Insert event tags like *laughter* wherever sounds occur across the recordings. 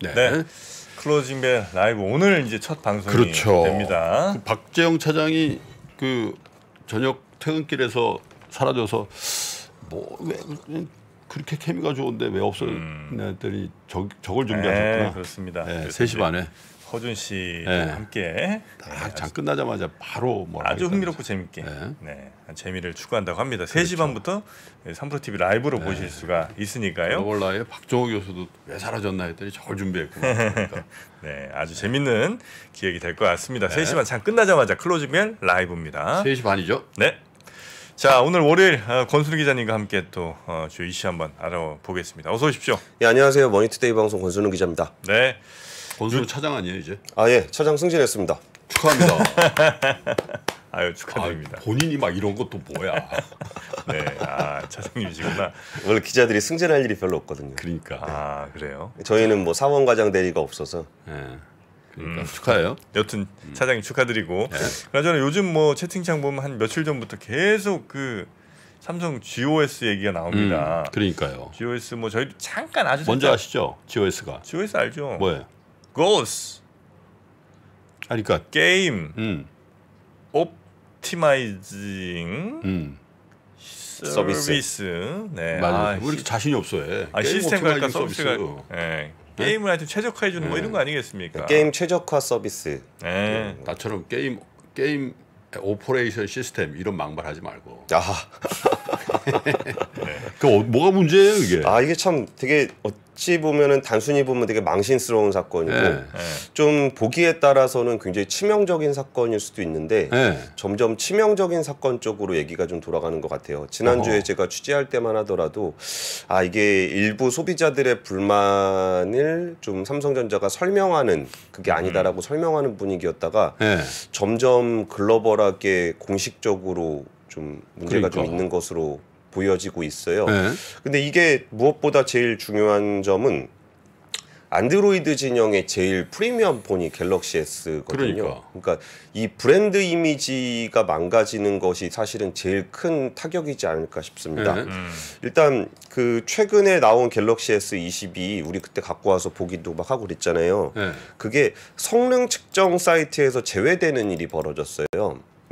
네. 네. 클로징벨 라이브 오늘 이제 첫 방송이 그렇죠. 됩니다. 그 박재영 차장이 그 저녁 퇴근길에서 사라져서 뭐왜 그렇게 케미가 좋은데 왜 없어요? 음. 네, 했더니 저, 저걸 네, 준비하셨구나. 네, 그렇습니다. 네, 3시 반에. 허준 씨 네. 함께 딱장 네, 끝나자마자 바로 뭐 아주 흥미롭고 재밌게 네. 네. 재미를 추구한다고 합니다. 그렇죠. 3시 반부터 삼프로 TV 라이브로 네. 보실 수가 있으니까요. 글로벌라 박정호 교수도 왜 사라졌나 했더니 저걸 준비했고 그러니까. *laughs* 네, 아주 재밌는 기획이 될 것 같습니다. 네. 3시 반 장 끝나자마자 클로징벨 라이브입니다. 3시 반이죠? 네. 자 오늘 월요일 어, 권순우 기자님과 함께 또 어, 주요 이슈 한번 알아보겠습니다. 어서 오십시오. 예 안녕하세요 머니투데이 방송 권순우 기자입니다. 네. 전수 차장 아니에요 이제? 아 예 차장 승진했습니다. 축하합니다. *laughs* 아유 축하드립니다. 아, 본인이 막 이런 것도 뭐야? *laughs* 네, 아 차장님이시구나. 원래 *laughs* 기자들이 승진할 일이 별로 없거든요. 그러니까. 네. 아 그래요? 네. 저희는 뭐 사원 과장 대리가 없어서. 네. 그러니까 음. 축하해요. 여튼 음. 차장님 축하드리고. 네. 그나저나 요즘 뭐 채팅창 보면 한 며칠 전부터 계속 그 삼성 GOS 얘기가 나옵니다. 음, 그러니까요. GOS 뭐 저희 잠깐 아주 먼저 아시죠? GOS가. GOS 알죠? 뭐예요? 고스. 아니 그니까 게임 음. 옵티마이징 음. 서비스. 서비스. 네. 음. 맞아요. 아, 왜 이렇게 자신이 없어해. 아, 시스템 갈까 서비스 가 예. 네. 게임을 하여튼 최적화해 주는 네. 뭐 이런 거 아니겠습니까? 게임 최적화 서비스. 네. 나처럼 게임 게임 오퍼레이션 시스템 이런 망발하지 말고. 아. 그 뭐가 문제예요 이게? 아 이게 참 되게 어찌 보면은 단순히 보면 되게 망신스러운 사건이고 네. 네. 좀 보기에 따라서는 굉장히 치명적인 사건일 수도 있는데 네. 점점 치명적인 사건 쪽으로 얘기가 좀 돌아가는 것 같아요. 지난주에 어 제가 취재할 때만 하더라도 아 이게 일부 소비자들의 불만을 좀 삼성전자가 설명하는 그게 아니다라고 음. 설명하는 분위기였다가 네. 점점 글로벌하게 공식적으로 좀 문제가 그러니까. 좀 있는 것으로 보여지고 있어요. 네. 근데 이게 무엇보다 제일 중요한 점은 안드로이드 진영의 제일 프리미엄 폰이 갤럭시 S거든요. 그러니까. 그러니까 이 브랜드 이미지가 망가지는 것이 사실은 제일 큰 타격이지 않을까 싶습니다. 네. 음. 일단 그 최근에 나온 갤럭시 S22 우리 그때 갖고 와서 보기도 막 하고 그랬잖아요. 네. 그게 성능 측정 사이트에서 제외되는 일이 벌어졌어요.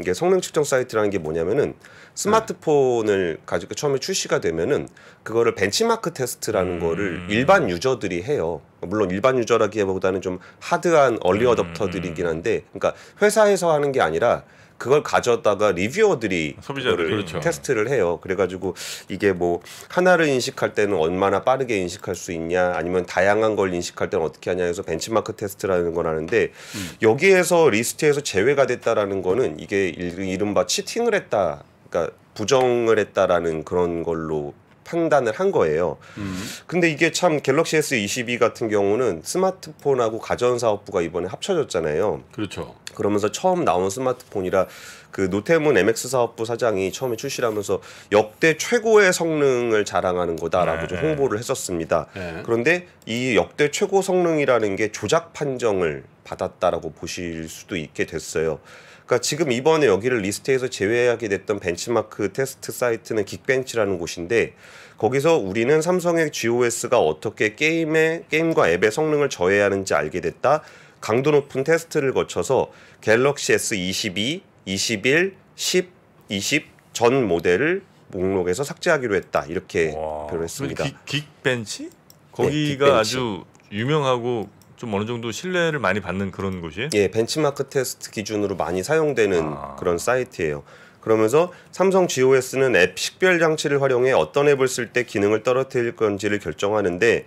이게 성능 측정 사이트라는 게 뭐냐면은 스마트폰을 가지고 처음에 출시가 되면은 그거를 벤치마크 테스트라는 음. 거를 일반 유저들이 해요. 물론 일반 유저라기보다는 좀 하드한 얼리 음. 어답터들이긴 한데 그러니까 회사에서 하는 게 아니라 그걸 가져다가 리뷰어들이 소비자들 그렇죠. 테스트를 해요. 그래가지고 이게 뭐 하나를 인식할 때는 얼마나 빠르게 인식할 수 있냐, 아니면 다양한 걸 인식할 때는 어떻게 하냐 해서 벤치마크 테스트라는 걸 하는데 음. 여기에서 리스트에서 제외가 됐다라는 거는 이게 이른바 치팅을 했다. 그러니까 부정을 했다라는 그런 걸로 판단을 한 거예요. 음. 근데 이게 참 갤럭시 S22 같은 경우는 스마트폰하고 가전사업부가 이번에 합쳐졌잖아요. 그렇죠. 그러면서 처음 나온 스마트폰이라 그 노태문 MX 사업부 사장이 처음에 출시 하면서 역대 최고의 성능을 자랑하는 거다라고 네. 좀 네. 홍보를 했었습니다. 네. 그런데 이 역대 최고 성능이라는 게 조작 판정을 받았다라고 보실 수도 있게 됐어요. 그러니까 지금 이번에 여기를 리스트에서 제외하게 됐던 벤치마크 테스트 사이트는 긱벤치라는 곳인데 거기서 우리는 삼성의 GOS가 어떻게 게임의 게임과 앱의 성능을 저해하는지 알게 됐다. 강도 높은 테스트를 거쳐서 갤럭시 S22, 21, 10, 20 전 모델을 목록에서 삭제하기로 했다. 이렇게 와, 발표했습니다. 긱 벤치? 네, 거기가 네, 아주 유명하고 좀 어느 정도 신뢰를 많이 받는 그런 곳이? 예, 벤치마크 테스트 기준으로 많이 사용되는 아. 그런 사이트예요. 그러면서 삼성 GOS는 앱 식별 장치를 활용해 어떤 앱을 쓸 때 기능을 떨어뜨릴 건지를 결정하는데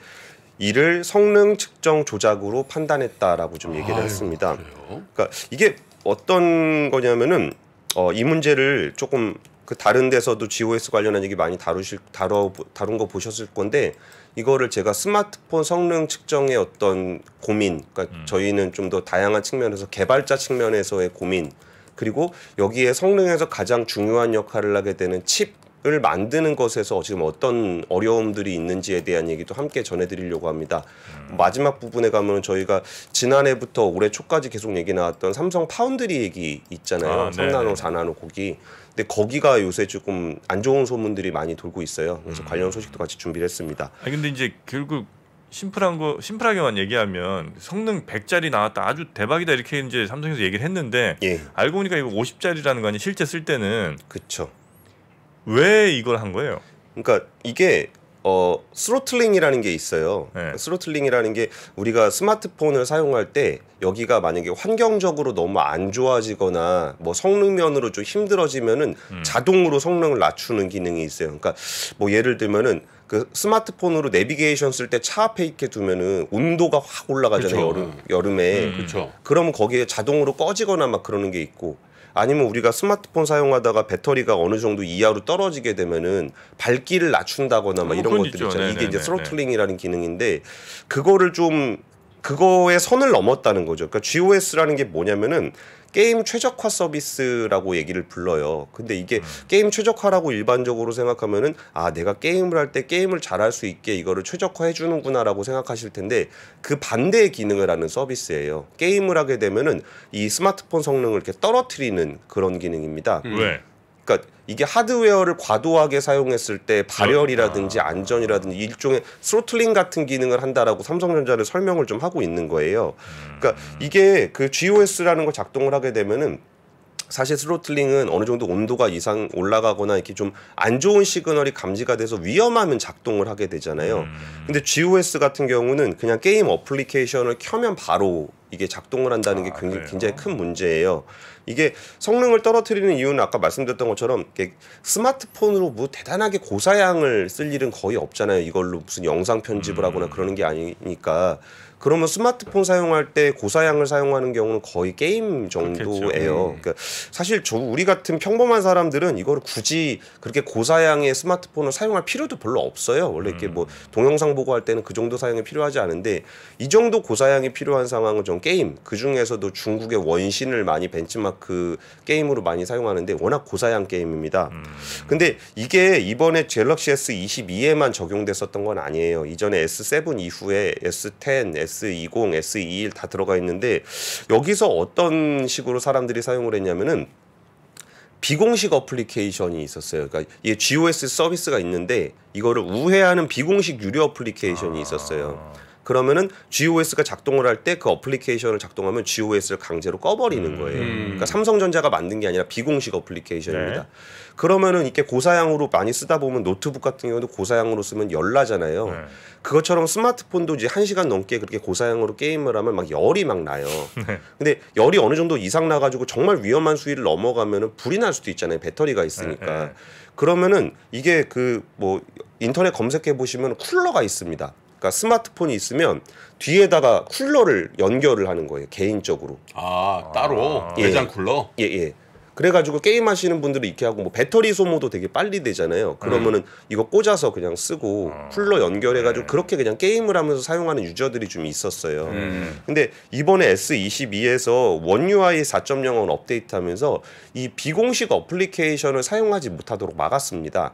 이를 성능 측정 조작으로 판단했다라고 좀 얘기를 아유, 했습니다. 그래요? 그러니까 이게 어떤 거냐면은 어, 이 문제를 조금 그 다른 데서도 GOS 관련한 얘기 많이 다루실 다뤄 다룬 거 보셨을 건데 이거를 제가 스마트폰 성능 측정의 어떤 고민, 그러니까 음. 저희는 좀 더 다양한 측면에서 개발자 측면에서의 고민, 그리고 여기에 성능에서 가장 중요한 역할을 하게 되는 칩을 만드는 것에서 지금 어떤 어려움들이 있는지에 대한 얘기도 함께 전해드리려고 합니다. 음. 마지막 부분에 가면 저희가 지난해부터 올해 초까지 계속 얘기 나왔던 삼성 파운드리 얘기 있잖아요. 아, 3나노, 4나노 고기. 근데 거기가 요새 조금 안 좋은 소문들이 많이 돌고 있어요. 그래서 음. 관련 소식도 같이 준비를 했습니다. 아 근데 이제 결국 심플한 거 심플하게만 얘기하면 성능 100짜리 나왔다 아주 대박이다 이렇게 이제 삼성에서 얘기를 했는데 예. 알고 보니까 이거 50짜리라는 거 아니 실제 쓸 때는 그렇죠. 왜 이걸 한 거예요? 그러니까 이게 어 스로틀링이라는 게 있어요. 네. 그러니까 스로틀링이라는 게 우리가 스마트폰을 사용할 때 여기가 만약에 환경적으로 너무 안 좋아지거나 뭐 성능면으로 좀 힘들어지면은 음. 자동으로 성능을 낮추는 기능이 있어요. 그러니까 뭐 예를 들면은 그 스마트폰으로 내비게이션 쓸 때 차 앞에 이렇게 두면은 온도가 확 올라가잖아요. 그쵸. 여름 여름에. 음. 그쵸. 그럼 거기에 자동으로 꺼지거나 막 그러는 게 있고 아니면 우리가 스마트폰 사용하다가 배터리가 어느 정도 이하로 떨어지게 되면은 밝기를 낮춘다거나 막 음, 이런 것들 있잖아요. 네네, 이게 이제 스로틀링이라는 네, 네, 네, 기능인데 그거를 좀 그거의 선을 넘었다는 거죠. 그러니까 GOS라는 게 뭐냐면은 게임 최적화 서비스라고 얘기를 불러요. 근데 이게 음. 게임 최적화라고 일반적으로 생각하면은 아 내가 게임을 할 때 게임을 잘할 수 있게 이거를 최적화해 주는구나라고 생각하실 텐데 그 반대의 기능을 하는 서비스예요. 게임을 하게 되면은 이 스마트폰 성능을 이렇게 떨어뜨리는 그런 기능입니다. 음. 왜? 그러니까 이게 하드웨어를 과도하게 사용했을 때 발열이라든지 안전이라든지 일종의 스로틀링 같은 기능을 한다라고 삼성전자를 설명을 좀 하고 있는 거예요. 그러니까 음. 이게 그 GOS라는 걸 작동을 하게 되면은 사실 스로틀링은 어느 정도 온도가 이상 올라가거나 이렇게 좀 안 좋은 시그널이 감지가 돼서 위험하면 작동을 하게 되잖아요. 음. 근데 GOS 같은 경우는 그냥 게임 어플리케이션을 켜면 바로 이게 작동을 한다는 게 아, 굉장히, 굉장히 큰 문제예요. 이게 성능을 떨어뜨리는 이유는 아까 말씀드렸던 것처럼 스마트폰으로 뭐 대단하게 고사양을 쓸 일은 거의 없잖아요. 이걸로 무슨 영상 편집을 하거나 음. 그러는 게 아니니까 그러면 스마트폰 사용할 때 고사양을 사용하는 경우는 거의 게임 정도예요. 음. 그러니까 사실 저 우리 같은 평범한 사람들은 이걸 굳이 그렇게 고사양의 스마트폰을 사용할 필요도 별로 없어요. 원래 이렇게 뭐 음. 동영상 보고 할 때는 그 정도 사양이 필요하지 않은데 이 정도 고사양이 필요한 상황은 좀 게임 그 중에서도 중국의 원신을 많이 벤치마 마지막 그 게임으로 많이 사용하는데 워낙 고사양 게임입니다. 음. 근데 이게 이번에 갤럭시 S22에만 적용됐었던 건 아니에요. 이전에 S7 이후에 S10, S20, S21 다 들어가 있는데 여기서 어떤 식으로 사람들이 사용을 했냐면은 비공식 어플리케이션이 있었어요. 그러니까 이게 GOS 서비스가 있는데 이거를 우회하는 비공식 유료 어플리케이션이 아. 있었어요. 그러면은 GOS가 작동을 할 때 그 어플리케이션을 작동하면 GOS를 강제로 꺼버리는 거예요. 음. 그러니까 삼성전자가 만든 게 아니라 비공식 어플리케이션입니다. 네. 그러면은 이렇게 고사양으로 많이 쓰다 보면 노트북 같은 경우도 고사양으로 쓰면 열나잖아요. 네. 그것처럼 스마트폰도 이제 한 시간 넘게 그렇게 고사양으로 게임을 하면 막 열이 막 나요. *laughs* 네. 근데 열이 어느 정도 이상 나가지고 정말 위험한 수위를 넘어가면은 불이 날 수도 있잖아요. 배터리가 있으니까. 네, 네. 그러면은 이게 그 뭐 인터넷 검색해 보시면 쿨러가 있습니다. 그러니까 스마트폰이 있으면 뒤에다가 쿨러를 연결을 하는 거예요. 개인적으로. 아 따로 아. 매장 예. 쿨러. 예 예. 그래가지고 게임 하시는 분들은 이렇게 하고 뭐 배터리 소모도 되게 빨리 되잖아요. 그러면은 음. 이거 꽂아서 그냥 쓰고 음. 쿨러 연결해가지고 네. 그렇게 그냥 게임을 하면서 사용하는 유저들이 좀 있었어요. 음. 근데 이번에 S22에서 원 UI 4 0은 업데이트하면서 이 비공식 어플리케이션을 사용하지 못하도록 막았습니다.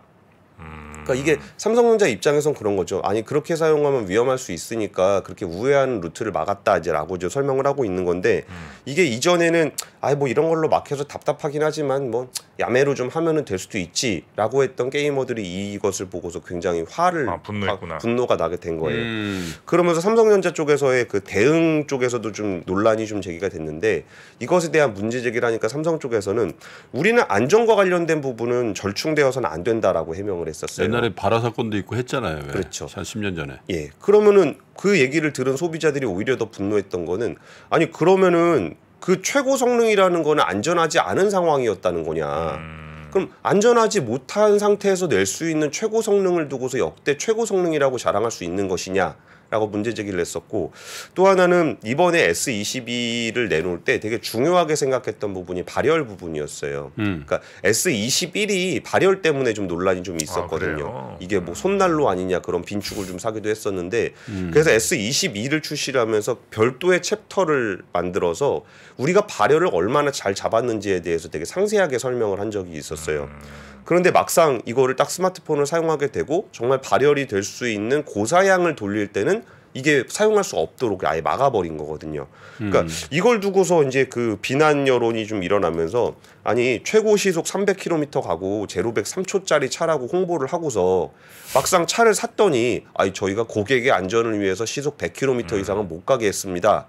그러니까 이게 삼성전자 입장에선 그런 거죠. 아니 그렇게 사용하면 위험할 수 있으니까 그렇게 우회하는 루트를 막았다 이제라고 이제 설명을 하고 있는 건데 이게 이전에는 아뭐 이런 걸로 막혀서 답답하긴 하지만 뭐 야매로 좀 하면은 될 수도 있지라고 했던 게이머들이 이것을 보고서 굉장히 화를 아, 분노했구나. 아, 분노가 나게 된 거예요. 음. 그러면서 삼성전자 쪽에서의 그 대응 쪽에서도 좀 논란이 좀 제기가 됐는데 이것에 대한 문제 제기를 하니까 삼성 쪽에서는 우리는 안전과 관련된 부분은 절충되어서는 안 된다라고 해명을 그랬었어요. 옛날에 바라 사건도 있고 했잖아요. 왜? 그렇죠. 한 10년 전에. 예. 그러면은 그 얘기를 들은 소비자들이 오히려 더 분노했던 거는 아니 그러면은 그 최고 성능이라는 거는 안전하지 않은 상황이었다는 거냐. 음. 그럼 안전하지 못한 상태에서 낼 수 있는 최고 성능을 두고서 역대 최고 성능이라고 자랑할 수 있는 것이냐. 라고 문제 제기를 했었고 또 하나는 이번에 S22를 내놓을 때 되게 중요하게 생각했던 부분이 발열 부분이었어요. 음. 그러니까 S21이 발열 때문에 좀 논란이 좀 있었거든요. 아, 이게 뭐 손난로 아니냐 그런 빈축을 좀 사기도 했었는데 음. 그래서 S22를 출시를 하면서 별도의 챕터를 만들어서 우리가 발열을 얼마나 잘 잡았는지에 대해서 되게 상세하게 설명을 한 적이 있었어요. 음. 그런데 막상 이거를 딱 스마트폰을 사용하게 되고 정말 발열이 될 수 있는 고사양을 돌릴 때는 이게 사용할 수 없도록 아예 막아버린 거거든요. 그러니까 음. 이걸 두고서 이제 그 비난 여론이 좀 일어나면서 아니 최고 시속 300km 가고 제로백 3초짜리 차라고 홍보를 하고서 막상 차를 샀더니 아니 저희가 고객의 안전을 위해서 시속 100km 음. 이상은 못 가게 했습니다.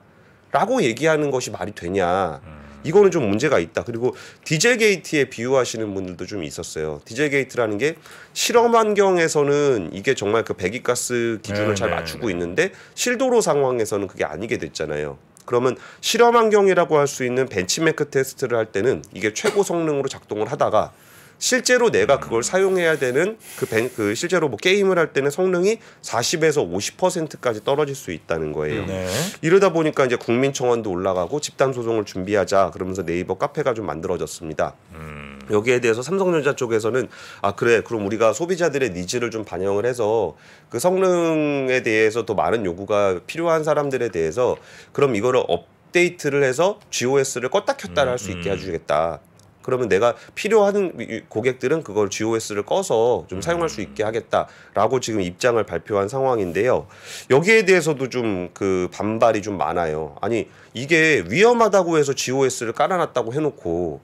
라고 얘기하는 것이 말이 되냐. 음. 이거는 좀 문제가 있다. 그리고 디젤 게이트에 비유하시는 분들도 좀 있었어요. 디젤 게이트라는 게 실험 환경에서는 이게 정말 그 배기가스 기준을 네, 잘 네, 맞추고 네, 있는데 실도로 상황에서는 그게 아니게 됐잖아요. 그러면 실험 환경이라고 할 수 있는 벤치메크 테스트를 할 때는 이게 최고 성능으로 작동을 하다가 실제로 내가 그걸 사용해야 되는 그, 벤, 그 실제로 뭐 게임을 할 때는 성능이 40에서 50%까지 떨어질 수 있다는 거예요. 네. 이러다 보니까 이제 국민청원도 올라가고 집단 소송을 준비하자 그러면서 네이버 카페가 좀 만들어졌습니다. 음. 여기에 대해서 삼성전자 쪽에서는 아 그래 그럼 우리가 소비자들의 니즈를 좀 반영을 해서 그 성능에 대해서 더 많은 요구가 필요한 사람들에 대해서 그럼 이거를 업데이트를 해서 GOS를 껐다 켰다 음, 할수 음. 있게 해주겠다. 그러면 내가 필요한 고객들은 그걸 GOS를 꺼서 좀 사용할 수 음. 있게 하겠다라고 지금 입장을 발표한 상황인데요. 여기에 대해서도 좀 그 반발이 좀 많아요. 아니 이게 위험하다고 해서 GOS를 깔아놨다고 해놓고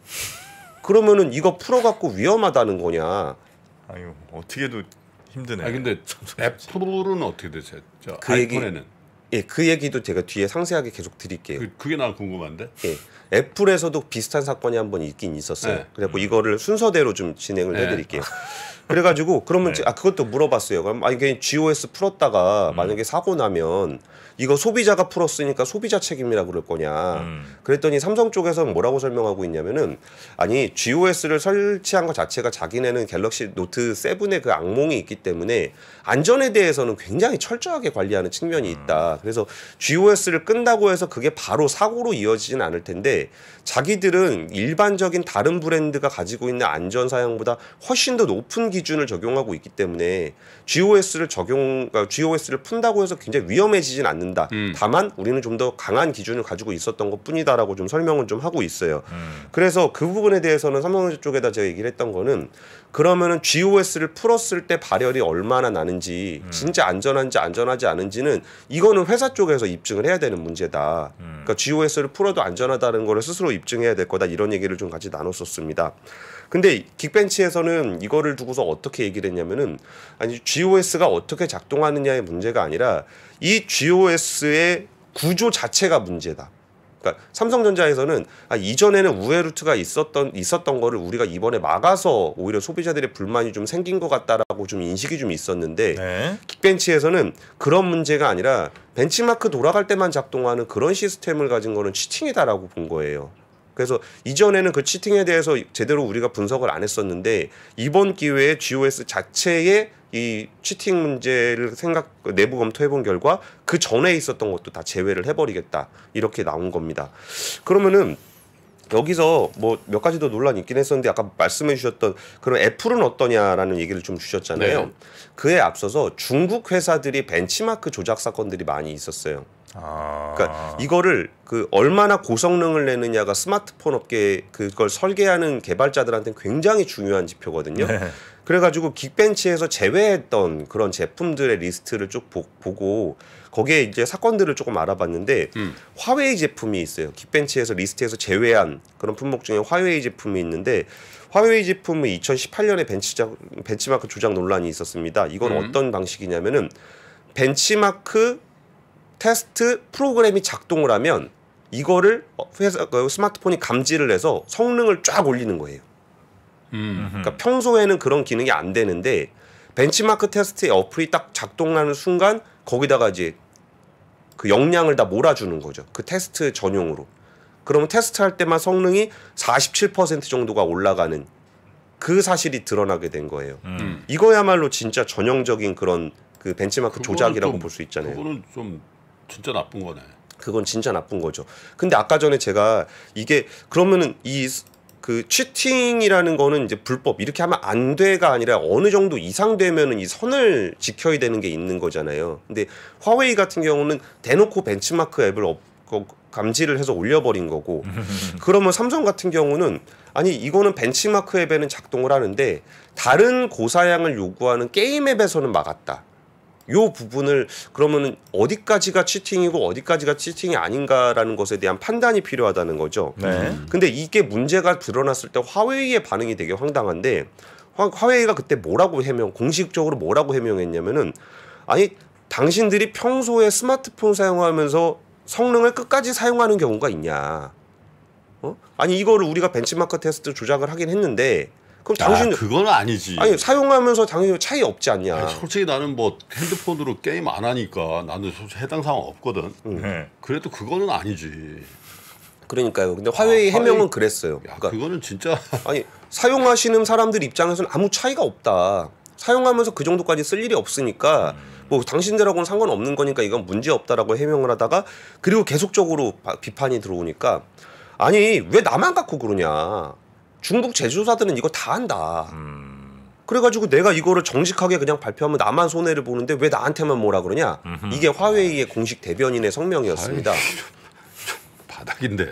그러면은 이거 풀어갖고 위험하다는 거냐? 아유 어떻게도 힘드네. 아 근데 애플은 어떻게 되세요? 그 아이폰에는 예, 그 얘기도 제가 뒤에 상세하게 계속 드릴게요. 그, 게나 궁금한데. 예. 애플에서도 비슷한 사건이 한번 있긴 있었어요. 네. 그래갖고 음. 뭐 이거를 순서대로 좀 진행을 네. 해드릴게요. *laughs* 그래가지고 그러면 네. 아 그것도 물어봤어요. 그럼 아니 그냥 GOS 풀었다가 음. 만약에 사고 나면 이거 소비자가 풀었으니까 소비자 책임이라 고 그럴 거냐. 음. 그랬더니 삼성 쪽에서는 뭐라고 설명하고 있냐면은 아니 GOS를 설치한 것 자체가 자기네는 갤럭시 노트 7의 그 악몽이 있기 때문에 안전에 대해서는 굉장히 철저하게 관리하는 측면이 음. 있다. 그래서 GOS를 끈다고 해서 그게 바로 사고로 이어지진 않을 텐데 자기들은 일반적인 다른 브랜드가 가지고 있는 안전 사양보다 훨씬 더 높은 기준 기준을 적용하고 있기 때문에 GOS를 적용, 그러니까 GOS를 푼다고 해서 굉장히 위험해지진 않는다. 음. 다만 우리는 좀 더 강한 기준을 가지고 있었던 것 뿐이다라고 좀 설명은 좀 하고 있어요. 음. 그래서 그 부분에 대해서는 삼성전자 쪽에다 제가 얘기를 했던 거는 그러면은 GOS를 풀었을 때 발열이 얼마나 나는지 음. 진짜 안전한지 안전하지 않은지는 이거는 회사 쪽에서 입증을 해야 되는 문제다. 음. 그러니까 GOS를 풀어도 안전하다는 걸 스스로 입증해야 될 거다 이런 얘기를 좀 같이 나눴었습니다. 근데 긱벤치에서는 이거를 두고서 어떻게 얘기를 했냐면은 아니 GOS가 어떻게 작동하느냐의 문제가 아니라 이 GOS의 구조 자체가 문제다. 그러니까 삼성전자에서는 아, 이전에는 우회 루트가 있었던 있었던 거를 우리가 이번에 막아서 오히려 소비자들의 불만이 좀 생긴 것 같다라고 좀 인식이 좀 있었는데 네. 킥벤치에서는 그런 문제가 아니라 벤치마크 돌아갈 때만 작동하는 그런 시스템을 가진 거는 치팅이다라고 본 거예요. 그래서 이전에는 그 치팅에 대해서 제대로 우리가 분석을 안 했었는데 이번 기회에 GOS 자체의 이 치팅 문제를 생각 그 내부 검토해 본 결과 그 전에 있었던 것도 다 제외를 해버리겠다 이렇게 나온 겁니다. 그러면은 여기서 뭐 몇 가지 더 논란이 있긴 했었는데 아까 말씀해 주셨던 그런 애플은 어떠냐라는 얘기를 좀 주셨잖아요. 네. 그에 앞서서 중국 회사들이 벤치마크 조작 사건들이 많이 있었어요. 아. 그러니까 이거를 그 얼마나 고성능을 내느냐가 스마트폰 업계 그걸 설계하는 개발자들한테는 굉장히 중요한 지표거든요. 네. 그래가지고 긱벤치에서 제외했던 그런 제품들의 리스트를 쭉 보, 고 거기에 이제 사건들을 조금 알아봤는데 음. 화웨이 제품이 있어요. 긱벤치에서 리스트에서 제외한 그런 품목 중에 화웨이 제품이 있는데 화웨이 제품은 2018년에 벤치자, 벤치마크 조작 논란이 있었습니다. 이건 음. 어떤 방식이냐면은 벤치마크 테스트 프로그램이 작동을 하면 이거를 회사 그 스마트폰이 감지를 해서 성능을 쫙 올리는 거예요. 음. 그러니까 평소에는 그런 기능이 안 되는데 벤치마크 테스트의 어플이 딱 작동하는 순간 거기다가 이제 그 역량을 다 몰아주는 거죠. 그 테스트 전용으로. 그러면 테스트할 때만 성능이 47% 정도가 올라가는 그 사실이 드러나게 된 거예요. 음. 이거야말로 진짜 전형적인 그런 그 벤치마크 조작이라고 볼 수 있잖아요. 그거는 좀 진짜 나쁜 거네. 그건 진짜 나쁜 거죠. 근데 아까 전에 제가 이게 그러면은 이그 치팅이라는 거는 이제 불법 이렇게 하면 안 돼가 아니라 어느 정도 이상 되면은 이 선을 지켜야 되는 게 있는 거잖아요. 근데 화웨이 같은 경우는 대놓고 벤치마크 앱을 업, 감지를 해서 올려버린 거고 *laughs* 그러면 삼성 같은 경우는 아니 이거는 벤치마크 앱에는 작동을 하는데 다른 고사양을 요구하는 게임 앱에서는 막았다. 요 부분을 그러면 어디까지가 치팅이고 어디까지가 치팅이 아닌가라는 것에 대한 판단이 필요하다는 거죠. 네. 근데 이게 문제가 드러났을 때 화웨이의 반응이 되게 황당한데 화, 화웨이가 그때 뭐라고 해명 공식적으로 뭐라고 해명했냐면은 아니 당신들이 평소에 스마트폰 사용하면서 성능을 끝까지 사용하는 경우가 있냐. 어? 아니 이거를 우리가 벤치마크 테스트 조작을 하긴 했는데 그럼 당신 아, 그건 아니지. 아니 사용하면서 당연히 뭐 차이 없지 않냐. 아니, 솔직히 나는 뭐 핸드폰으로 게임 안 하니까 나는 해당 사항 없거든. 응. 음. 네. 그래도 그거는 아니지. 그러니까요. 근데 화웨이 아, 해명은 그랬어요. 야, 그러니까 그거는 진짜 *laughs* 아니 사용하시는 사람들 입장에서는 아무 차이가 없다. 사용하면서 그 정도까지 쓸 일이 없으니까 음. 뭐 당신들하고는 상관없는 거니까 이건 문제 없다라고 해명을 하다가 그리고 계속적으로 비판이 들어오니까 아니 왜 나만 갖고 그러냐. 중국 제조사들은 이거 다 한다. 음. 그래가지고 내가 이거를 정직하게 그냥 발표하면 나만 손해를 보는데 왜 나한테만 뭐라 그러냐? 음흠. 이게 화웨이의 공식 대변인의 성명이었습니다. 바닥인데.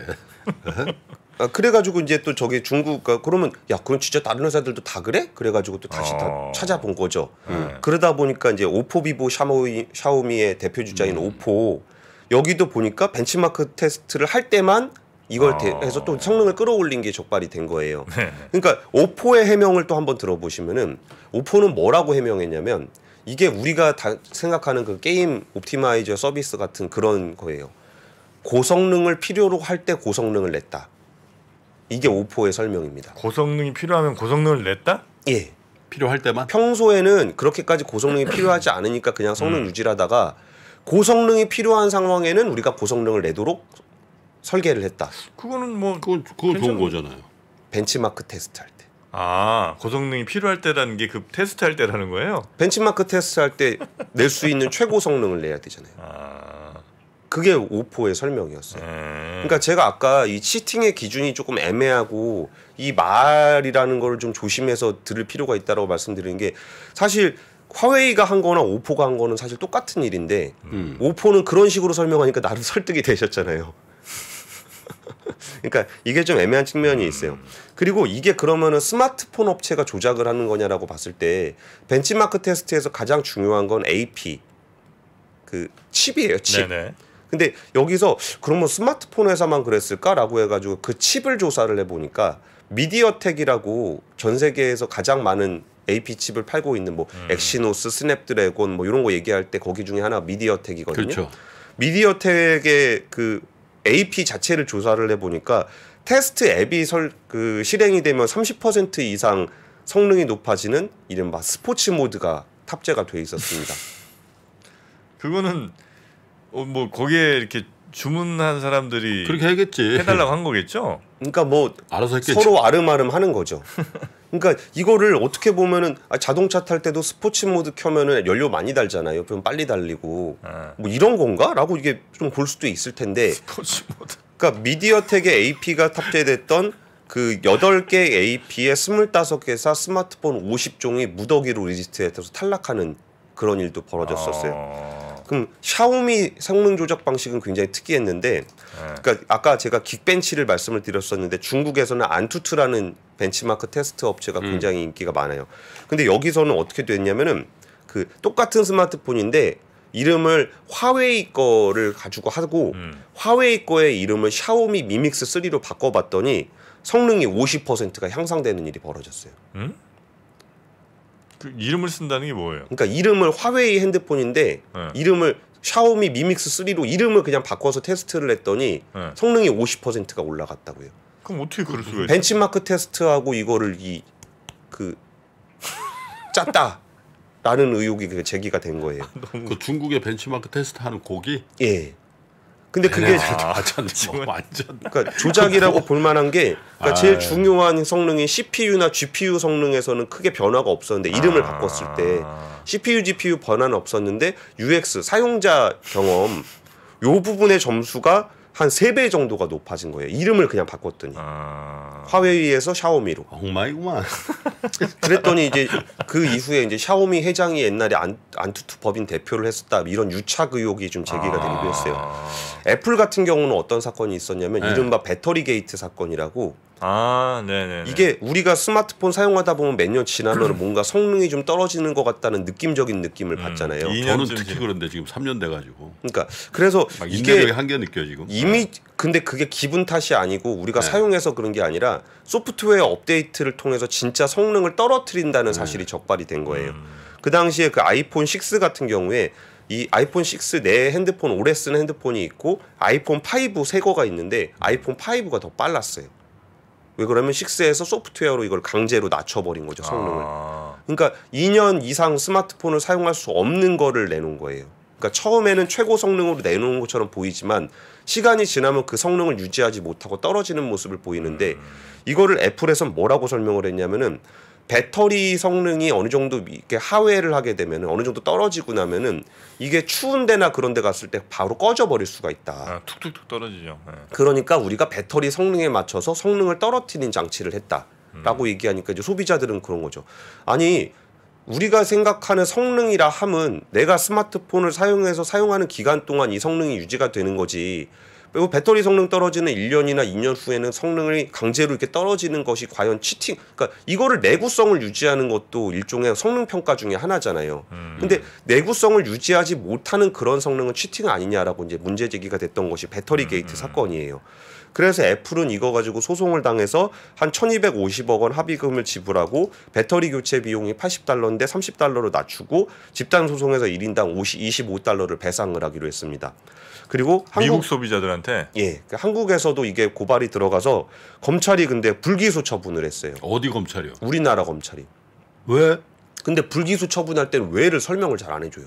*laughs* 아, 그래가지고 이제 또 저기 중국 가 아, 그러면 야 그럼 진짜 다른 회사들도 다 그래? 그래가지고 또 다시 어... 다 찾아본 거죠. 음. 그러다 보니까 이제 오포비보 샤오미, 샤오미의 대표 주자인 음. 오포 여기도 보니까 벤치마크 테스트를 할 때만 이걸 대, 아. 해서 또 성능을 끌어올린 게적발이된 거예요. *laughs* 네. 그러니까 오포의 해명을 또 한번 들어보시면은 오포는 뭐라고 해명했냐면 이게 우리가 다 생각하는 그 게임 옵티마이저 서비스 같은 그런 거예요. 고성능을 필요로 할 때 고성능을 냈다. 이게 오포의 설명입니다. 고성능이 필요하면 고성능을 냈다? 예. 필요할 때만? 평소에는 그렇게까지 고성능이 필요하지 않으니까 그냥 성능 음. 유지하다가 고성능이 필요한 상황에는 우리가 고성능을 내도록 설계를 했다. 그거는 뭐 그건 그거 좋은 거잖아요. 벤치마크 테스트 할 때. 아, 고성능이 필요할 때라는 게 그 테스트 할 때라는 거예요? 벤치마크 테스트 할 때 낼 수 있는 *laughs* 최고 성능을 내야 되잖아요. 아. 그게 오포의 설명이었어요. 음. 그러니까 제가 아까 이 치팅의 기준이 조금 애매하고 이 말이라는 걸좀 조심해서 들을 필요가 있다라고 말씀드리는 게 사실 화웨이가 한 거나 오포가 한 거는 사실 똑같은 일인데 음. 오포는 그런 식으로 설명하니까 나름 설득이 되셨잖아요. 그러니까 이게 좀 애매한 측면이 있어요. 음. 그리고 이게 그러면은 스마트폰 업체가 조작을 하는 거냐라고 봤을 때 벤치마크 테스트에서 가장 중요한 건 AP 그 칩이에요, 칩. 네네. 근데 여기서 그러면 스마트폰 회사만 그랬을까라고 해가지고 그 칩을 조사를 해보니까 미디어텍이라고 전 세계에서 가장 많은 AP 칩을 팔고 있는 뭐 음. 엑시노스, 스냅드래곤 뭐 이런 거 얘기할 때 거기 중에 하나 미디어텍이거든요. 그렇죠. 미디어텍의 그 AP 자체를 조사를 해보니까 테스트 앱이 설, 그 실행이 되면 30% 이상 성능이 높아지는 이른바 스포츠 모드가 탑재가 돼 있었습니다. *laughs* 그거는 어, 뭐 거기에 이렇게 주문한 사람들이 그렇게 해겠지 해달라고 한 거겠죠. 그러니까 뭐 알아서 했겠지. 서로 아름아름 하는 거죠. *laughs* 그러니까 이거를 어떻게 보면은 아, 자동차 탈 때도 스포츠 모드 켜면은 연료 많이 달잖아요. 그럼 빨리 달리고 네. 뭐 이런 건가라고 이게 좀 볼 수도 있을 텐데. 스포츠 모드. 그러니까 미디어텍의 AP가 탑재됐던 그 여덟 개 AP에 스물다섯 개사 스마트폰 오십 종이 무더기로 리스트에 들어서 탈락하는 그런 일도 벌어졌었어요. 어... 그럼 샤오미 성능 조작 방식은 굉장히 특이했는데 네. 그러니까 아까 제가 긱벤치를 말씀을 드렸었는데 중국에서는 안투트라는 벤치마크 테스트 업체가 음. 굉장히 음. 인기가 많아요. 근데 여기서는 어떻게 됐냐면은 그 똑같은 스마트폰인데 이름을 화웨이 거를 가지고 하고 음. 화웨이 거의 이름을 샤오미 미믹스 3로 바꿔봤더니 성능이 50%가 향상되는 일이 벌어졌어요. 음? 그 이름을 쓴다는 게 뭐예요? 그러니까 이름을 화웨이 핸드폰인데 네. 이름을 샤오미 미믹스 3로 이름을 그냥 바꿔서 테스트를 했더니 네. 성능이 50%가 올라갔다고요. 그럼 어떻게 그럴 수가 있어 벤치마크 테스트하고 이거를 이 그 *laughs* 짰다. 라는 의혹이 제기가 된 거예요. *laughs* 그 중국의 벤치마크 테스트하는 고기? 예. 근데 그게 아, 참, 완전 그러니까 조작이라고 *laughs* 볼 만한 게 그러니까 아. 제일 중요한 성능이 CPU나 GPU 성능에서는 크게 변화가 없었는데 이름을 아. 바꿨을 때 CPU, GPU 변화는 없었는데 UX 사용자 경험 요 부분의 점수가 한 세 배 정도가 높아진 거예요. 이름을 그냥 바꿨더니. 아... 화웨이에서 샤오미로. 엉망이구만. 그랬더니 이제 그 이후에 이제 샤오미 회장이 옛날에 안, 안투투 법인 대표를 했었다 이런 유착 의혹이 좀 제기가 아. 되기도 했어요. 애플 같은 경우는 어떤 사건이 있었냐면 네. 이른바 배터리 게이트 사건이라고 아, 네네. 이게 우리가 스마트폰 사용하다 보면 몇 년 지나면 뭔가 성능이 좀 떨어지는 것 같다는 느낌적인 느낌을 음, 받잖아요. 저는 특히 지금. 그런데 지금 3년 돼가지고. 그러니까 그래서 이게 한계 느껴지고. 이미 네. 근데 그게 기분 탓이 아니고 우리가 네. 사용해서 그런 게 아니라 소프트웨어 업데이트를 통해서 진짜 성능 성능을 떨어뜨린다는 네. 사실이 적발이 된 거예요. 음. 그 당시에 그 아이폰 6 같은 경우에 이 아이폰 6 내 핸드폰 오래 쓰는 핸드폰이 있고 아이폰 5 새 거가 있는데 아이폰 5가 더 빨랐어요. 왜 그러면 6에서 소프트웨어로 이걸 강제로 낮춰버린 거죠 성능을. 아. 그러니까 2년 이상 스마트폰을 사용할 수 없는 거를 내놓은 거예요. 그러니까 처음에는 최고 성능으로 내놓은 것처럼 보이지만 시간이 지나면 그 성능을 유지하지 못하고 떨어지는 모습을 보이는데 이거를 애플에선 뭐라고 설명을 했냐면은 배터리 성능이 어느 정도 이렇게 하회를 하게 되면 어느 정도 떨어지고 나면은 이게 추운 데나 그런 데 갔을 때 바로 꺼져 버릴 수가 있다. 아, 툭툭툭 떨어지죠. 네. 그러니까 우리가 배터리 성능에 맞춰서 성능을 떨어뜨리는 장치를 했다라고 음. 얘기하니까 이제 소비자들은 그런 거죠. 아니 우리가 생각하는 성능이라 함은 내가 스마트폰을 사용해서 사용하는 기간 동안 이 성능이 유지가 되는 거지. 그리고 배터리 성능 떨어지는 1년이나 2년 후에는 성능이 강제로 이렇게 떨어지는 것이 과연 치팅 그러니까 이거를 내구성을 유지하는 것도 일종의 성능 평가 중에 하나잖아요. 음. 근데 내구성을 유지하지 못하는 그런 성능은 치팅 아니냐라고 이제 문제 제기가 됐던 것이 배터리 음. 게이트 음. 사건이에요. 그래서 애플은 이거 가지고 소송을 당해서 한 1250억 원 합의금을 지불하고 배터리 교체 비용이 80달러인데 30달러로 낮추고 집단 소송에서 1인당 50, 25달러를 배상을 하기로 했습니다. 그리고 한국, 미국 소비자들한테 예 그 한국에서도 이게 고발이 들어가서 검찰이 근데 불기소 처분을 했어요. 어디 검찰이요? 우리나라 검찰이. 왜? 근데 불기소 처분할 때는 왜를 설명을 잘 안 해줘요.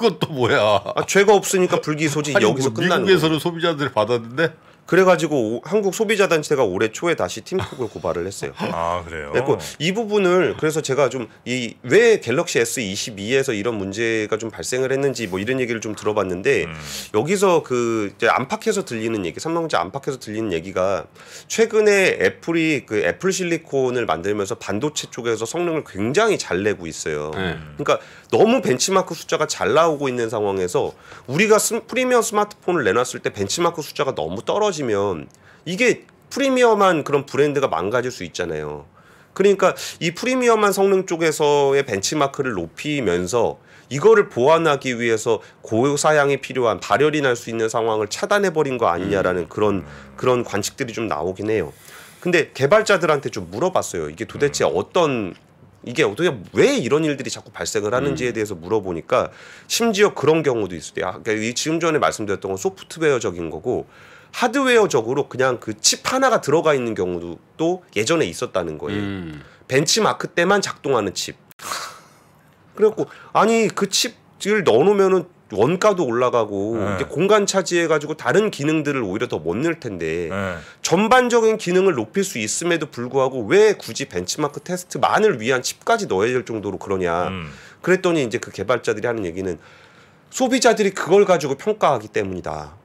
그건 또 뭐야? 아, 죄가 없으니까 불기소지 여기서 뭐 끝나는 미국에서는 소비자들이 받았는데 그래가지고 한국 소비자단체가 올해 초에 다시 팀쿡을 *laughs* 고발을 했어요. 아 그래요. 그래서 이 부분을 그래서 제가 좀 이 왜 갤럭시 S22에서 이런 문제가 좀 발생을 했는지 뭐 이런 얘기를 좀 들어봤는데 음. 여기서 그 이제 안팎에서 들리는 얘기 삼성전자 안팎에서 들리는 얘기가 최근에 애플이 그 애플 실리콘을 만들면서 반도체 쪽에서 성능을 굉장히 잘 내고 있어요. 음. 그러니까 너무 벤치마크 숫자가 잘 나오고 있는 상황에서 우리가 스 프리미엄 스마트폰을 내놨을 때 벤치마크 숫자가 너무 떨어지 망지면 이게 프리미엄한 그런 브랜드가 망가질 수 있잖아요. 그러니까 이 프리미엄한 성능 쪽에서의 벤치마크를 높이면서 이거를 보완하기 위해서 고사양이 필요한 발열이 날 수 있는 상황을 차단해 버린 거 아니냐라는 음. 그런 그런 관측들이 좀 나오긴 해요. 근데 개발자들한테 좀 물어봤어요. 이게 도대체 음. 어떤 이게 어떻게 왜 이런 일들이 자꾸 발생을 하는지에 음. 대해서 물어보니까 심지어 그런 경우도 있어요. 아, 그 그러니까 지금 전에 말씀드렸던 건 소프트웨어적인 거고 하드웨어적으로 그냥 그 칩 하나가 들어가 있는 경우도 예전에 있었다는 거예요. 음. 벤치마크 때만 작동하는 칩. 그래갖고 아니 그 칩을 넣어놓으면은 원가도 올라가고 네. 이제 공간 차지해가지고 다른 기능들을 오히려 더 못 넣을 텐데 네. 전반적인 기능을 높일 수 있음에도 불구하고 왜 굳이 벤치마크 테스트만을 위한 칩까지 넣어야 될 정도로 그러냐 음. 그랬더니 이제 그 개발자들이 하는 얘기는 소비자들이 그걸 가지고 평가하기 때문이다.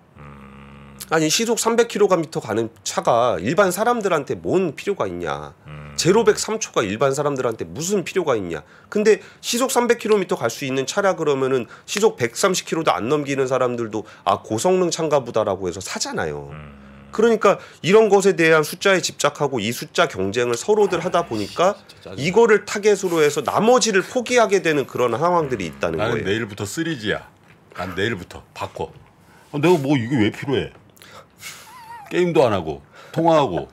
아니 시속 300km 가는 차가 일반 사람들한테 뭔 필요가 있냐. 음. 제로백 3초가 일반 사람들한테 무슨 필요가 있냐. 근데 시속 300km 갈 수 있는 차라 그러면은 시속 130km도 안 넘기는 사람들도 아 고성능 차인가 보다라고 해서 사잖아요. 음. 그러니까 이런 것에 대한 숫자에 집착하고 이 숫자 경쟁을 서로들 하다 보니까 이거를 타겟으로 해서 나머지를 포기하게 되는 그런 상황들이 있다는 나는 거예요. 나는 내일부터 3G야. 난 내일부터 바꿔. 아, 내가 뭐 이게 왜 필요해? 게임도 안 하고 통화하고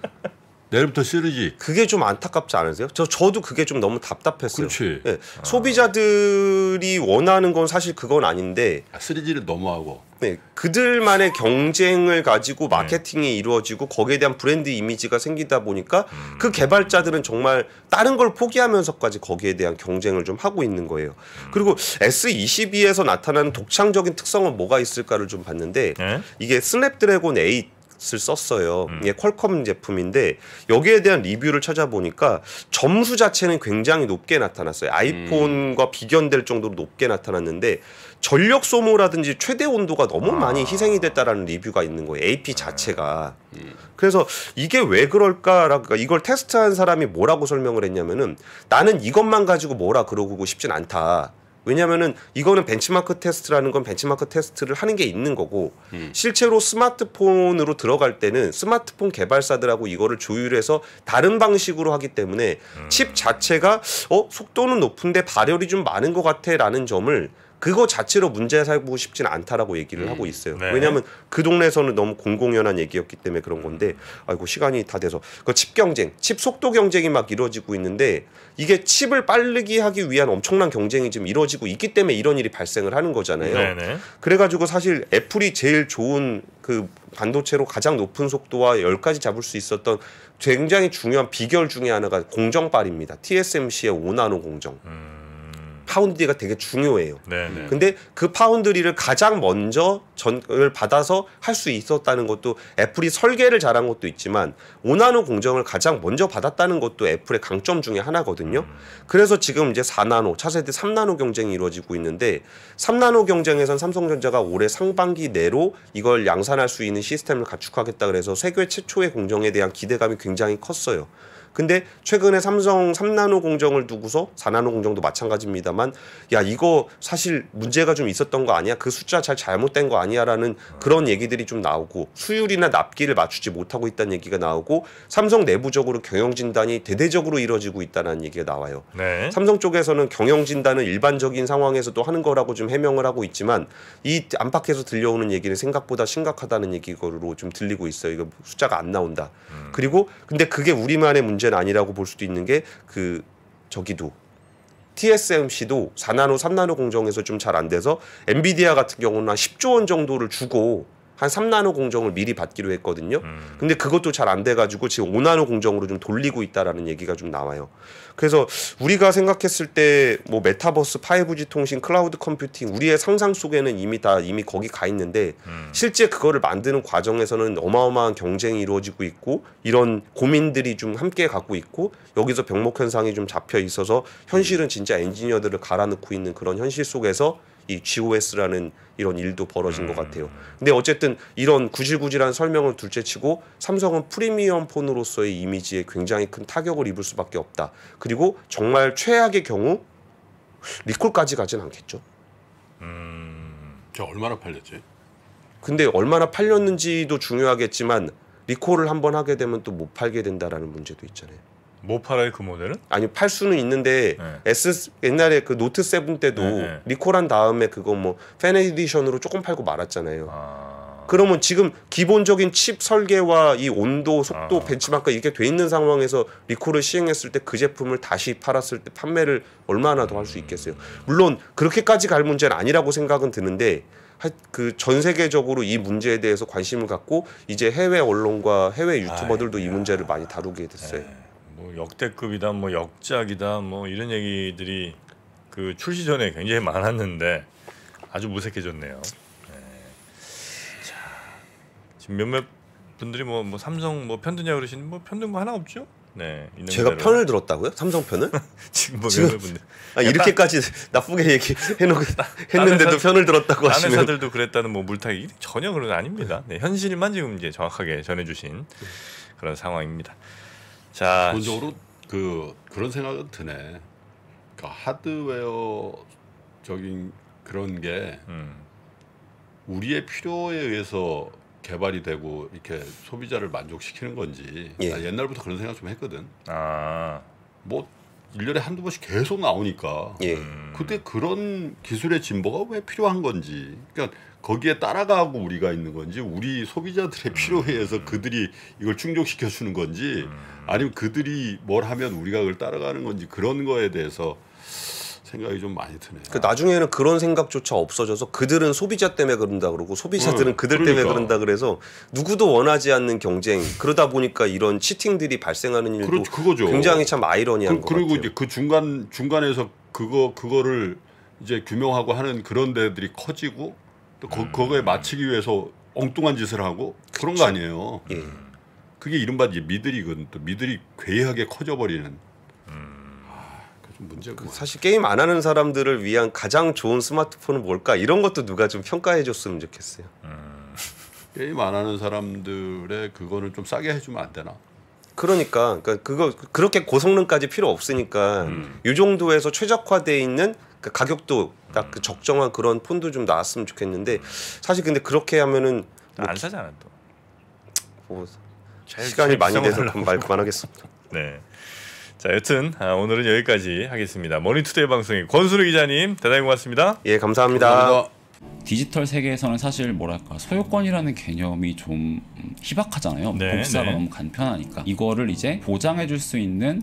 내일부터 쓰르지. 그게 좀 안타깝지 않으세요? 저 저도 그게 좀 너무 답답했어요. 그렇지. 네. 아. 소비자들이 원하는 건 사실 그건 아닌데 쓰리지를 아, 너무하고. 네, 그들만의 경쟁을 가지고 네. 마케팅이 네. 이루어지고 거기에 대한 브랜드 이미지가 생기다 보니까 음. 그 개발자들은 정말 다른 걸 포기하면서까지 거기에 대한 경쟁을 좀 하고 있는 거예요. 음. 그리고 S22에서 나타나는 독창적인 특성은 뭐가 있을까를 좀 봤는데 네? 이게 스냅드래곤 8 맛을 썼어요. 음. 이게 퀄컴 제품인데 여기에 대한 리뷰를 찾아보니까 점수 자체는 굉장히 높게 나타났어요. 아이폰과 음. 비견될 정도로 높게 나타났는데 전력 소모라든지 최대 온도가 너무 아. 많이 희생이 됐다라는 리뷰가 있는 거예요. AP 자체가. 아. 음. 그래서 이게 왜 그럴까라고 그러니까 이걸 테스트한 사람이 뭐라고 설명을 했냐면은 나는 이것만 가지고 뭐라 그러고 싶진 않다. 왜냐면은 이거는 벤치마크 테스트라는 건 벤치마크 테스트를 하는 게 있는 거고 음. 실제로 스마트폰으로 들어갈 때는 스마트폰 개발사들하고 이거를 조율해서 다른 방식으로 하기 때문에 음. 칩 자체가 어 속도는 높은데 발열이 좀 많은 것 같아라는 점을 그거 자체로 문제 살고 싶진 않다라고 얘기를 음. 하고 있어요. 네. 왜냐하면 그 동네에서는 너무 공공연한 얘기였기 때문에 그런 건데 아이고 시간이 다 돼서 그 칩 경쟁, 칩 속도 경쟁이 막 이루어지고 있는데 이게 칩을 빠르게 하기 위한 엄청난 경쟁이 지금 이루어지고 있기 때문에 이런 일이 발생을 하는 거잖아요. 네, 네. 그래가지고 사실 애플이 제일 좋은 그 반도체로 가장 높은 속도와 열까지 잡을 수 있었던 굉장히 중요한 비결 중의 하나가 공정빨입니다. TSMC의 5나노 공정. 음. 파운드리가 되게 중요해요. 네네. 네. 근데 그 파운드리를 가장 먼저 전을 받아서 할 수 있었다는 것도 애플이 설계를 잘한 것도 있지만 원나노 공정을 가장 먼저 받았다는 것도 애플의 강점 중에 하나거든요. 음. 그래서 지금 이제 4나노, 차세대 3나노 경쟁이 이루어지고 있는데 3나노 경쟁에선 삼성전자가 올해 상반기 내로 이걸 양산할 수 있는 시스템을 갖추하겠다 그래서 세계 최초의 공정에 대한 기대감이 굉장히 컸어요. 근데 최근에 삼성 3나노 공정을 두고서 4나노 공정도 마찬가지입니다만 야 이거 사실 문제가 좀 있었던 거 아니야? 그 숫자 잘 잘못된 거 아니야라는 그런 얘기들이 좀 나오고 수율이나 납기를 맞추지 못하고 있다는 얘기가 나오고 삼성 내부적으로 경영 진단이 대대적으로 이뤄지고 있다는 얘기가 나와요. 네. 삼성 쪽에서는 경영 진단은 일반적인 상황에서도 하는 거라고 좀 해명을 하고 있지만 이 안팎에서 들려오는 얘기는 생각보다 심각하다는 얘기로 좀 들리고 있어요. 이거 숫자가 안 나온다. 음. 그리고 근데 그게 우리만의 문제 문제는 아니라고 볼 수도 있는 게 그 저기도 TSMC도 4나노, 3나노 공정에서 좀 잘 안 돼서 엔비디아 같은 경우는 한 10조 원 정도를 주고 한 3나노 공정을 미리 받기로 했거든요. 음. 근데 그것도 잘 안 돼가지고 지금 5나노 공정으로 좀 돌리고 있다라는 얘기가 좀 나와요. 그래서 우리가 생각했을 때 뭐 메타버스, 5G 통신, 클라우드 컴퓨팅 우리의 상상 속에는 이미 다 이미 거기 가 있는데 음. 실제 그거를 만드는 과정에서는 어마어마한 경쟁이 이루어지고 있고 이런 고민들이 좀 함께 갖고 있고 여기서 병목 현상이 좀 잡혀 있어서 현실은 진짜 엔지니어들을 갈아넣고 있는 그런 현실 속에서 이 GOS라는 이런 일도 벌어진 음. 것 같아요. 근데 어쨌든 이런 구질구질한 설명을 둘째치고 삼성은 프리미엄 폰으로서의 이미지에 굉장히 큰 타격을 입을 수밖에 없다. 그리고 정말 최악의 경우 리콜까지 가진 않겠죠. 음, 저 얼마나 팔렸지? 근데 얼마나 팔렸는지도 중요하겠지만 리콜을 한번 하게 되면 또 못 팔게 된다라는 문제도 있잖아요. 못 뭐 팔아요 그 모델은? 아니 팔 수는 있는데 네. S 옛날에 그 노트 세븐 때도 네, 네. 리콜한 다음에 그거 뭐팬 에디션으로 조금 팔고 말았잖아요. 아... 그러면 지금 기본적인 칩 설계와 이 온도, 속도, 아... 벤치마크 이렇게 돼 있는 상황에서 리콜을 시행했을 때 그 제품을 다시 팔았을 때 판매를 얼마나 더 할 수 있겠어요. 물론 그렇게까지 갈 문제는 아니라고 생각은 드는데 그 전 세계적으로 이 문제에 대해서 관심을 갖고 이제 해외 언론과 해외 유튜버들도 아, 이 문제를 많이 다루게 됐어요. 네. 뭐 역대급이다, 뭐 역작이다, 뭐 이런 얘기들이 그 출시 전에 굉장히 많았는데 아주 무색해졌네요. 네. 자, 지금 몇몇 분들이 뭐, 뭐 삼성 뭐 편드냐 그러시는 뭐 편든 거 하나 없죠? 네. 제가 그대로. 편을 들었다고요? 삼성 편을? *laughs* 지금 뭐 지금 아, 이렇게까지 나쁘게 얘기해놓 했는데도 편을 들었다고 하시는. 회사들도 그랬다는 뭐 물타기 전혀 그런 아닙니다. 네, 현실만 지금 이제 정확하게 전해주신 그런 상황입니다. 자, 기본적으로 그 그런 생각은 드네. 그러니까 하드웨어적인 그런 게 음. 우리의 필요에 의해서 개발이 되고 이렇게 소비자를 만족시키는 건지 예. 나 옛날부터 그런 생각 좀 했거든. 아. 뭐 1년에 한두 번씩 계속 나오니까. 예. 그때 그런 기술의 진보가 왜 필요한 건지. 그러니까 거기에 따라가고 우리가 있는 건지 우리 소비자들의 필요에 음. 의해서 음. 그들이 이걸 충족시켜 주는 건지 음. 아니면 그들이 뭘 하면 우리가 그걸 따라가는 건지 그런 거에 대해서 생각이 좀 많이 드네요. 그 나중에는 그런 생각조차 없어져서 그들은 소비자 때문에 그런다 그러고 소비자들은 응, 그들 그러니까. 때문에 그런다 그래서 누구도 원하지 않는 경쟁 그러다 보니까 이런 치팅들이 발생하는 일도 그렇지, 그거죠. 굉장히 참 아이러니한 그, 것 그리고 같아요. 그리고 이제 그 중간 중간에서 그거 그거를 이제 규명하고 하는 그런 데들이 커지고 또 거, 그거에 맞추기 위해서 엉뚱한 짓을 하고 그런 거 아니에요. 예. 그게 이른바 이제 미들이거든. 또 미들이 괴이하게 커져버리는. 아, 문제고 그 사실 게임 안 하는 사람들을 위한 가장 좋은 스마트폰은 뭘까 이런 것도 누가 좀 평가해 줬으면 좋겠어요. 음. 게임 안 하는 사람들의 그거는 좀 싸게 해주면 안 되나? 그러니까, 그러니까 그거 그렇게 고성능까지 필요 없으니까 음. 이 정도에서 최적화돼 있는 그러니까 가격도 딱 그 적정한 그런 폰도 좀 나왔으면 좋겠는데 사실 근데 그렇게 하면은 뭐안 사잖아 또. 뭐 잘, 시간이 잘 많이 돼서 말 그만하겠습니다. *laughs* 네. 자, 여튼 아, 오늘은 여기까지 하겠습니다. 머니투데이 방송의 권수르 기자님 대단히 고맙습니다. 예, 감사합니다. 감사합니다. 디지털 세계에서는 사실 뭐랄까 소유권이라는 개념이 좀 음, 희박하잖아요. 네, 복사가 네. 너무 간편하니까 이거를 이제 보장해줄 수 있는